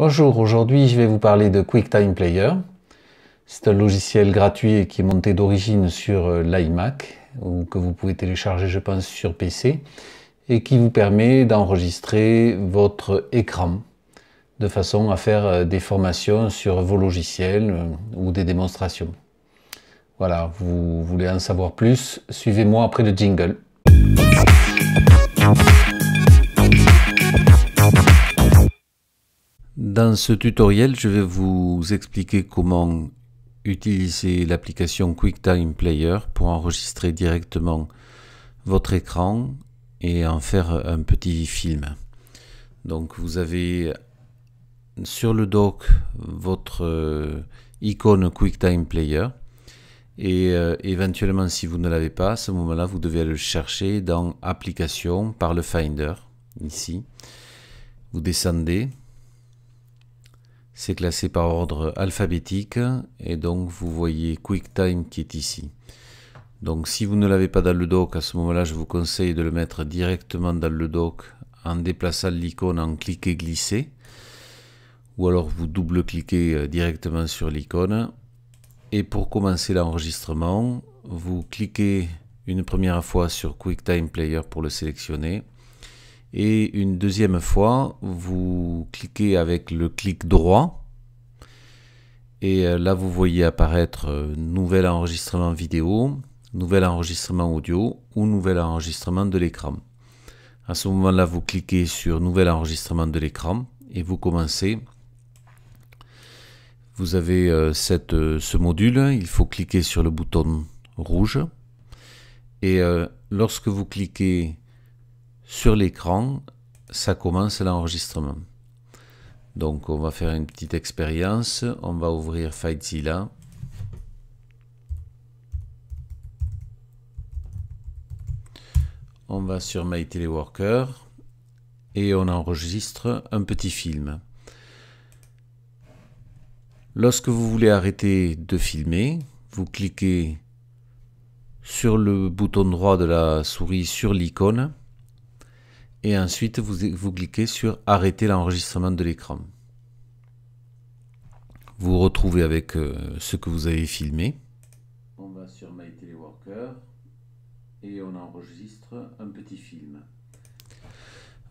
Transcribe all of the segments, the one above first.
Bonjour, aujourd'hui je vais vous parler de QuickTime Player. C'est un logiciel gratuit qui est monté d'origine sur euh, l'iMac, ou que vous pouvez télécharger je pense sur PC, et qui vous permet d'enregistrer votre écran de façon à faire euh, des formations sur vos logiciels euh, ou des démonstrations. Voilà, vous voulez en savoir plus, suivez-moi après le jingle. Dans ce tutoriel, je vais vous expliquer comment utiliser l'application QuickTime Player pour enregistrer directement votre écran et en faire un petit film. Donc vous avez sur le dock votre euh, icône QuickTime Player et euh, éventuellement si vous ne l'avez pas, à ce moment-là vous devez le chercher dans Application par le Finder ici. Vous descendez c'est classé par ordre alphabétique et donc vous voyez QuickTime qui est ici. Donc si vous ne l'avez pas dans le doc, à ce moment-là, je vous conseille de le mettre directement dans le dock en déplaçant l'icône en cliquer glisser. Ou alors vous double-cliquez euh, directement sur l'icône. Et pour commencer l'enregistrement, vous cliquez une première fois sur QuickTime Player pour le sélectionner. Et une deuxième fois, vous cliquez avec le clic droit et euh, là, vous voyez apparaître euh, nouvel enregistrement vidéo, nouvel enregistrement audio ou nouvel enregistrement de l'écran. À ce moment-là, vous cliquez sur nouvel enregistrement de l'écran et vous commencez. Vous avez euh, cette, ce module, il faut cliquer sur le bouton rouge. Et lorsque vous cliquez sur l'écran, ça commence l'enregistrement. Donc on va faire une petite expérience. On va ouvrir FightZilla. On va sur My Teleworker et on enregistre un petit film. Lorsque vous voulez arrêter de filmer, vous cliquez sur le bouton droit de la souris sur l'icône et ensuite vous, cliquez sur arrêter l'enregistrement de l'écran. Vous, vous retrouvez avec euh, ce que vous avez filmé. On va sur My et on enregistre un petit film.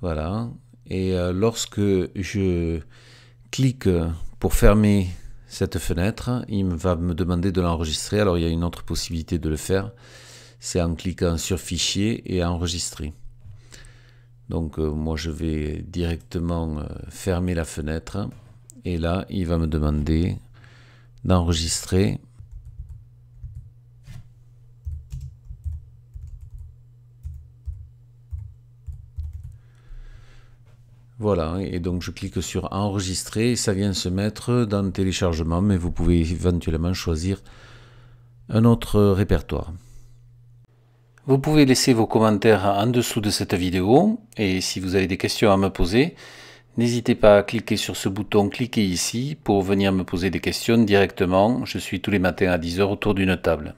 Voilà. Et euh, lorsque je clique pour fermer cette fenêtre, il va me demander de l'enregistrer. Alors il y a une autre possibilité de le faire, c'est en cliquant sur fichier et enregistrer. Donc euh, moi je vais directement euh, fermer la fenêtre et là il va me demander d'enregistrer Voilà, hein. et donc je clique sur enregistrer, et ça vient se mettre dans le téléchargement, mais vous pouvez éventuellement choisir un autre répertoire. Vous pouvez laisser vos commentaires en dessous de cette vidéo et si vous avez des questions à me poser, n'hésitez pas à cliquer sur ce bouton cliquez ici pour venir me poser des questions directement. Je suis tous les matins à 10h autour d'une table.